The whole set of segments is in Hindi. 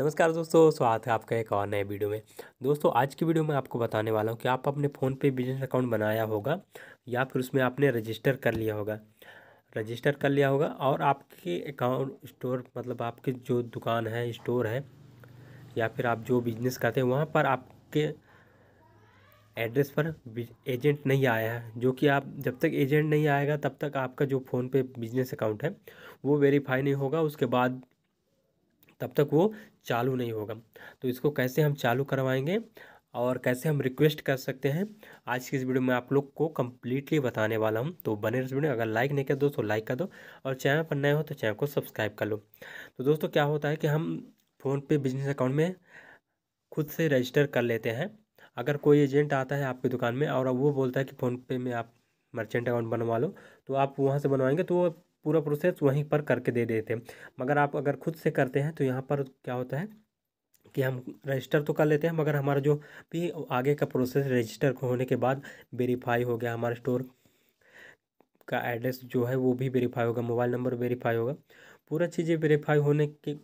नमस्कार दोस्तों स्वागत है आपका एक और नए वीडियो में दोस्तों आज की वीडियो में आपको बताने वाला हूँ कि आप अपने फ़ोन पे बिजनेस अकाउंट बनाया होगा या फिर उसमें आपने रजिस्टर कर लिया होगा रजिस्टर कर लिया होगा और आपके अकाउंट स्टोर मतलब आपके जो दुकान है स्टोर है या फिर आप जो बिजनेस करते हैं वहाँ पर आपके एड्रेस पर एजेंट नहीं आया है जो कि आप जब तक एजेंट नहीं आएगा तब तक आपका जो फ़ोन पे बिजनेस अकाउंट है वो वेरीफाई नहीं होगा उसके बाद तब तक वो चालू नहीं होगा तो इसको कैसे हम चालू करवाएंगे और कैसे हम रिक्वेस्ट कर सकते हैं आज की इस वीडियो में आप लोग को कम्प्लीटली बताने वाला हूँ तो बने इस वीडियो अगर लाइक नहीं कर दो तो लाइक कर दो और चैनल पर नए हो तो चैनल को सब्सक्राइब कर लो तो दोस्तों क्या होता है कि हम फ़ोन पे बिजनेस अकाउंट में खुद से रजिस्टर कर लेते हैं अगर कोई एजेंट आता है आपकी दुकान में और वो बोलता है कि फ़ोनपे में आप मर्चेंट अकाउंट बनवा लो तो आप वहाँ से बनवाएंगे तो वो पूरा प्रोसेस वहीं पर करके दे देते हैं मगर आप अगर खुद से करते हैं तो यहाँ पर क्या होता है कि हम रजिस्टर तो कर लेते हैं मगर हमारा जो भी आगे का प्रोसेस रजिस्टर होने के बाद वेरीफाई हो गया हमारा स्टोर का एड्रेस जो है वो भी वेरीफाई होगा मोबाइल नंबर वेरीफाई होगा पूरा चीज़ें वेरीफाई होने के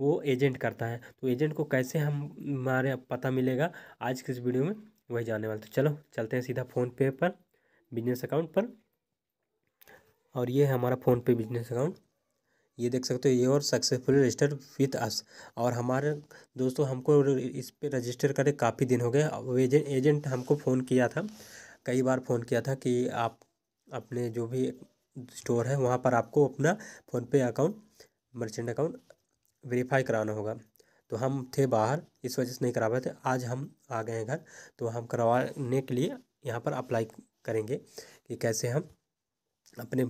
वो एजेंट करता है तो एजेंट को कैसे हम हमारे पता मिलेगा आज के इस वीडियो में वही जानने वाले तो चलो चलते हैं सीधा फ़ोन पे पर बिजनेस अकाउंट पर और ये है हमारा फ़ोनपे बिजनेस अकाउंट ये देख सकते हो ये और सक्सेसफुली रजिस्टर विथ अस और हमारे दोस्तों हमको इस पर रजिस्टर करे काफ़ी दिन हो गए एजेंट एजेंट हमको फ़ोन किया था कई बार फ़ोन किया था कि आप अपने जो भी स्टोर है वहाँ पर आपको अपना PhonePe account merchant account verify कराना होगा तो हम थे बाहर इस वजह से नहीं करा पाए थे आज हम आ गए हैं घर तो हम करवाने के लिए यहाँ पर अप्लाई करेंगे कि कैसे हम अपने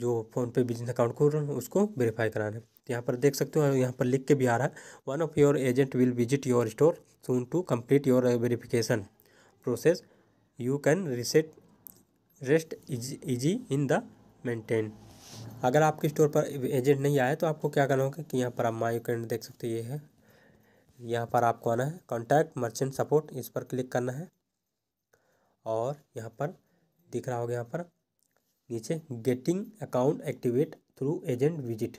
जो फ़ोनपे बिजनेस अकाउंट खोल रहे हैं उसको वेरीफाई कराना है तो यहाँ पर देख सकते हो यहाँ पर लिख के भी आ रहा है one of your agent will visit your store soon to complete your verification process you can reset rest easy in the meantime अगर आपके स्टोर पर एजेंट नहीं आया तो आपको क्या करना होगा कि यहाँ पर आप माई कैंड देख सकते हो ये है यहाँ पर आपको आना है कॉन्टैक्ट मर्चेंट सपोर्ट इस पर क्लिक करना है और यहाँ पर दिख रहा होगा यहाँ पर नीचे getting account activate through agent visit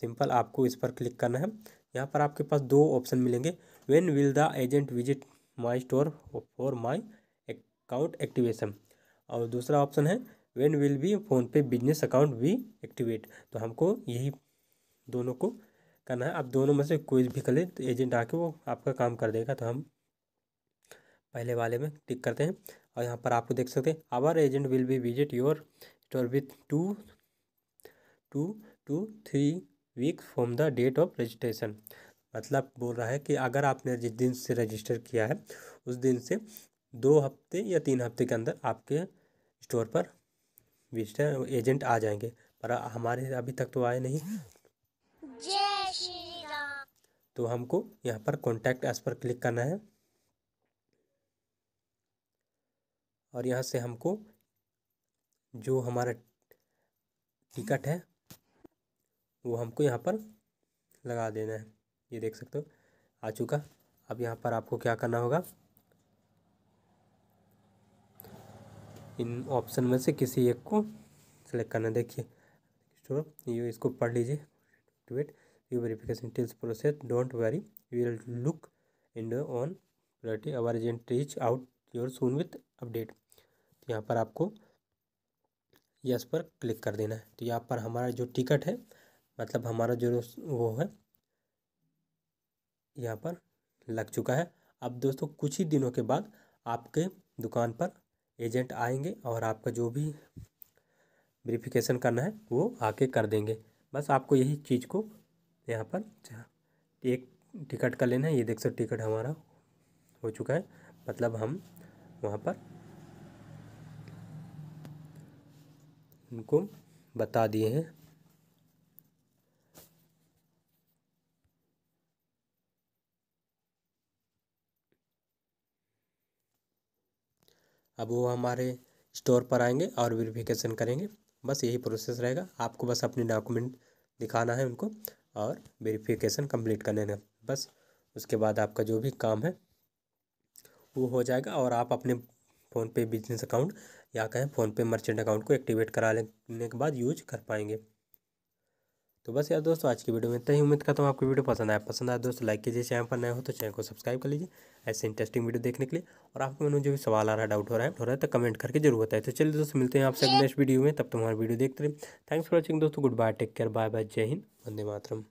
simple आपको इस पर क्लिक करना है यहाँ पर आपके पास दो ऑप्शन मिलेंगे when will the agent visit my store for my account activation और दूसरा ऑप्शन है when will be PhonePe business account भी एक्टिवेट तो हमको यही दोनों को करना है आप दोनों में से कोई भी कर तो एजेंट आके वो आपका काम कर देगा तो हम पहले वाले में टिक करते हैं और यहाँ पर आपको देख सकते हैं our agent will be visit your store with two two to three week from the date of registration मतलब बोल रहा है कि अगर आपने जिस दिन से रजिस्टर किया है उस दिन से दो हफ्ते या तीन हफ्ते के अंदर आपके स्टोर पर विजिटर एजेंट आ जाएंगे पर हमारे अभी तक तो आए नहीं तो हमको यहाँ पर कॉन्टैक्ट एस पर क्लिक करना है और यहाँ से हमको जो हमारा टिकट है वो हमको यहाँ पर लगा देना है ये देख सकते हो आ चुका अब यहाँ पर आपको क्या करना होगा इन ऑप्शन में से किसी एक को सेलेक्ट करना देखिए स्टोर यू इसको पढ़ लीजिए to you verification tills process don't worry you will look in on priority our agent reach out your soon with update तो यहाँ पर आपको यस पर क्लिक कर देना है तो यहाँ पर हमारा जो टिकट है मतलब हमारा जो वो है यहाँ पर लग चुका है अब दोस्तों कुछ ही दिनों के बाद आपके दुकान पर एजेंट आएंगे और आपका जो भी वेरिफिकेशन करना है वो आके कर देंगे बस आपको यही चीज़ को यहाँ पर एक टिकट का लेना है ये देख सकते टिकट हमारा हो चुका है मतलब हम वहाँ पर उनको बता दिए हैं अब वो हमारे स्टोर पर आएंगे और वेरिफिकेशन करेंगे बस यही प्रोसेस रहेगा आपको बस अपने डॉक्यूमेंट दिखाना है उनको और वेरिफिकेशन कंप्लीट कर लेना बस उसके बाद आपका जो भी काम है वो हो जाएगा और आप अपने फ़ोनपे बिजनेस अकाउंट या कहें फ़ोनपे मर्चेंट अकाउंट को एक्टिवेट करा लेने के बाद यूज कर पाएंगे तो बस यार दोस्तों आज की वीडियो में इतना ही उम्मीद करता हूँ आपको वीडियो पसंद आया पसंद आया दोस्तों लाइक कीजिए चैनल पर नए हो तो चैनल को सब्सक्राइब कर लीजिए ऐसे इंटरेस्टिंग वीडियो देखने के लिए और आपको मैंने जो भी सवाल आ रहा है डाउट हो रहा है हो रहा है तो कमेंट करके जरूर बताए तो चलिए दोस्तों मिलते हैं आपसे नेक्स्ट वीडियो में तब तुम्हारा वीडियो देखते रहे थैंक्स फॉर वॉचिंग दोस्तों good bye take care bye bye जय हिंद वंदे मातरम